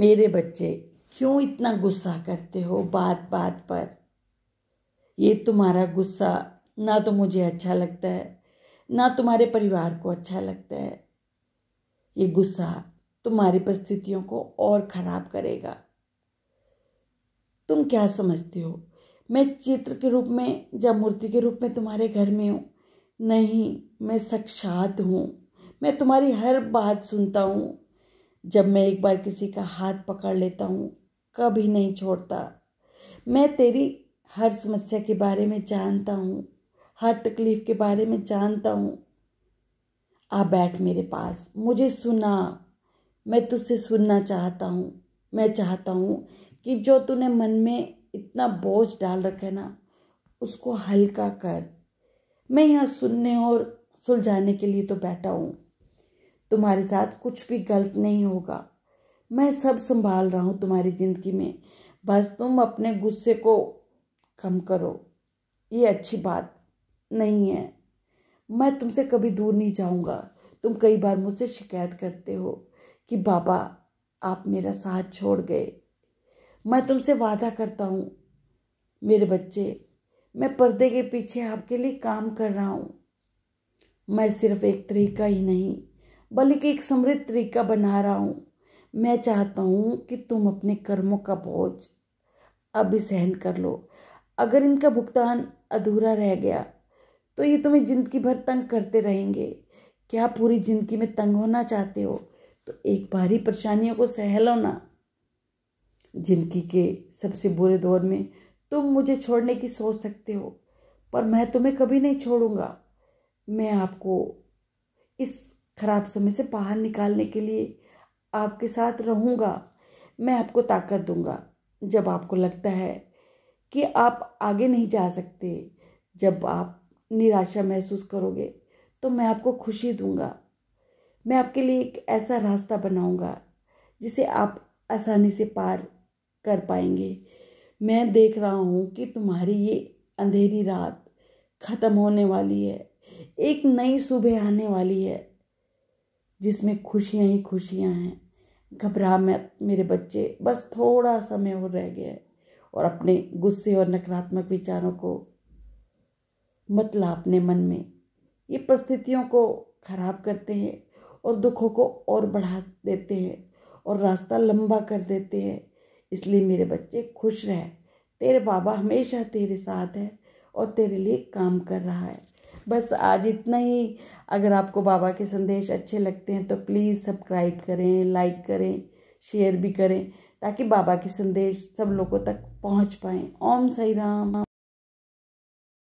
मेरे बच्चे क्यों इतना गुस्सा करते हो बात बात पर ये तुम्हारा गुस्सा ना तो मुझे अच्छा लगता है ना तुम्हारे परिवार को अच्छा लगता है ये गुस्सा तुम्हारी परिस्थितियों को और ख़राब करेगा तुम क्या समझते हो मैं चित्र के रूप में या मूर्ति के रूप में तुम्हारे घर में हूँ नहीं मैं साक्षात हूँ मैं तुम्हारी हर बात सुनता हूँ जब मैं एक बार किसी का हाथ पकड़ लेता हूँ कभी नहीं छोड़ता मैं तेरी हर समस्या के बारे में जानता हूँ हर तकलीफ़ के बारे में जानता हूँ आ बैठ मेरे पास मुझे सुना मैं तुझसे सुनना चाहता हूँ मैं चाहता हूँ कि जो तूने मन में इतना बोझ डाल रखा है ना उसको हल्का कर मैं यहाँ सुनने और सुलझाने के लिए तो बैठा हूँ तुम्हारे साथ कुछ भी गलत नहीं होगा मैं सब संभाल रहा हूँ तुम्हारी ज़िंदगी में बस तुम अपने गुस्से को कम करो ये अच्छी बात नहीं है मैं तुमसे कभी दूर नहीं जाऊँगा तुम कई बार मुझसे शिकायत करते हो कि बाबा आप मेरा साथ छोड़ गए मैं तुमसे वादा करता हूँ मेरे बच्चे मैं पर्दे के पीछे आपके लिए काम कर रहा हूँ मैं सिर्फ एक तरीका ही नहीं बल्कि एक समृद्ध तरीका बना रहा हूँ मैं चाहता हूँ कि तुम अपने कर्मों का बोझ अभी सहन कर लो अगर इनका भुगतान अधूरा रह गया तो ये तुम्हें ज़िंदगी भर तंग करते रहेंगे क्या पूरी ज़िंदगी में तंग होना चाहते हो तो एक बार ही परेशानियों को सह लो ना जिंदगी के सबसे बुरे दौर में तुम मुझे छोड़ने की सोच सकते हो पर मैं तुम्हें कभी नहीं छोड़ूंगा मैं आपको इस खराब समय से बाहर निकालने के लिए आपके साथ रहूँगा मैं आपको ताकत दूंगा जब आपको लगता है कि आप आगे नहीं जा सकते जब आप निराशा महसूस करोगे तो मैं आपको खुशी दूंगा मैं आपके लिए एक ऐसा रास्ता बनाऊंगा जिसे आप आसानी से पार कर पाएंगे मैं देख रहा हूँ कि तुम्हारी ये अंधेरी रात ख़त्म होने वाली है एक नई सुबह आने वाली है जिसमें खुशियाँ ही खुशियाँ हैं घबरा मत मेरे बच्चे बस थोड़ा समय और रह गया है और अपने गुस्से और नकारात्मक विचारों को मतला अपने मन में ये परिस्थितियों को खराब करते हैं और दुखों को और बढ़ा देते हैं और रास्ता लंबा कर देते हैं इसलिए मेरे बच्चे खुश रहे तेरे बाबा हमेशा तेरे साथ है और तेरे लिए काम कर रहा है बस आज इतना ही अगर आपको बाबा के संदेश अच्छे लगते हैं तो प्लीज़ सब्सक्राइब करें लाइक करें शेयर भी करें ताकि बाबा के संदेश सब लोगों तक पहुंच पाएँ ओम सही राम